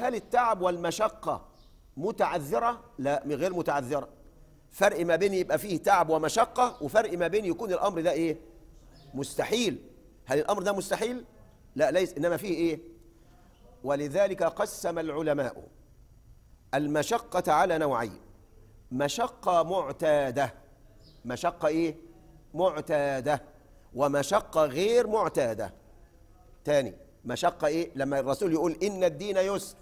هل التعب والمشقة متعذرة؟ لا غير متعذرة فرق ما بين يبقى فيه تعب ومشقة وفرق ما بين يكون الأمر ده إيه؟ مستحيل هل الأمر ده مستحيل؟ لا ليس إنما فيه إيه؟ ولذلك قسم العلماء المشقة على نوعين مشقة معتادة مشقة إيه؟ معتادة ومشقة غير معتادة تاني مشقة إيه لما الرسول يقول إن الدين يسر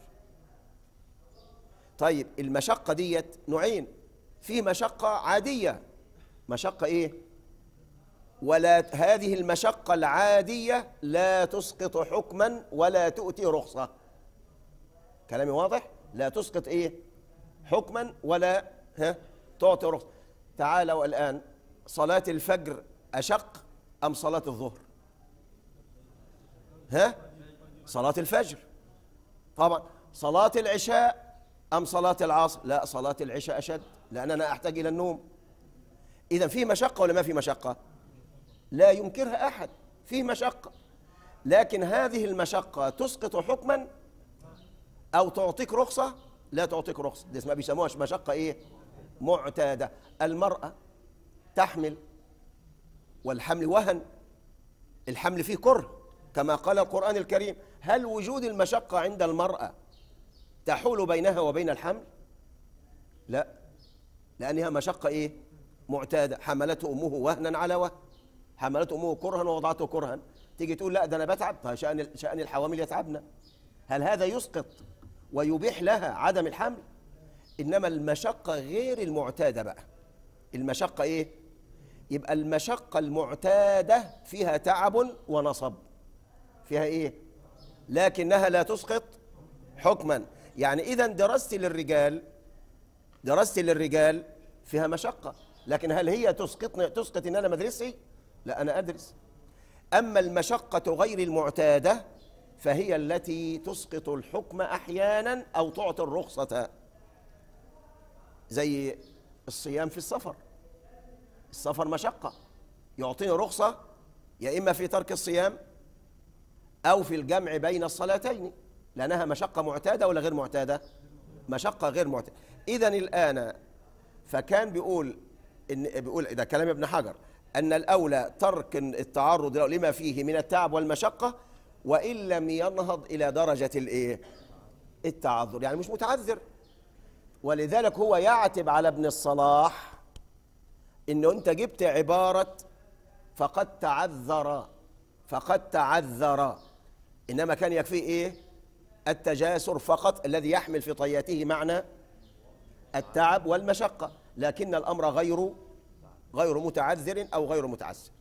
طيب المشقة ديت نوعين في مشقة عادية مشقة إيه ولا هذه المشقة العادية لا تسقط حكما ولا تؤتي رخصة كلامي واضح لا تسقط إيه حكما ولا ها تعطي رخصة تعالوا الآن صلاة الفجر أشق أم صلاة الظهر ها صلاة الفجر طبعا صلاة العشاء أم صلاة العصر لا صلاة العشاء أشد لأن أنا أحتاج إلى النوم إذا في مشقة ولا ما في مشقة لا ينكرها أحد فيه مشقة لكن هذه المشقة تسقط حكما أو تعطيك رخصة لا تعطيك رخصة دي اسمها بيسموهاش مشقة إيه معتادة المرأة تحمل والحمل وهن الحمل فيه كره كما قال القرآن الكريم هل وجود المشقة عند المرأة تحول بينها وبين الحمل لا لأنها مشقة إيه معتادة حملته أمه وهنا على وهن حملته أمه كرها ووضعته كرها تيجي تقول لا ده أنا بتعب طيب شأن شأن الحوامل يتعبنا هل هذا يسقط ويبيح لها عدم الحمل إنما المشقة غير المعتادة بقى المشقة إيه يبقى المشقة المعتادة فيها تعب ونصب فيها إيه لكنها لا تسقط حكما يعني إذا دراستي للرجال دراستي للرجال فيها مشقة لكن هل هي تسقطني تسقط إن أنا مدرسي لا أنا أدرس أما المشقة غير المعتادة فهي التي تسقط الحكم أحيانا أو تعطي الرخصة زي الصيام في السفر السفر مشقة يعطيني رخصة يا إما في ترك الصيام أو في الجمع بين الصلاتين لأنها مشقة معتادة ولا غير معتادة مشقة غير معتادة إذا الآن فكان بيقول إن بيقول ده كلام ابن حجر أن الأولى ترك التعرض لما فيه من التعب والمشقة وإن لم ينهض إلى درجة الإيه التعذر يعني مش متعذر ولذلك هو يعتب على ابن الصلاح انه انت جبت عباره فقد تعذر فقد تعذر إنما كان يكفيه إيه التجاسر فقط الذي يحمل في طياته معنى التعب والمشقة لكن الأمر غير غير متعذر أو غير متعسر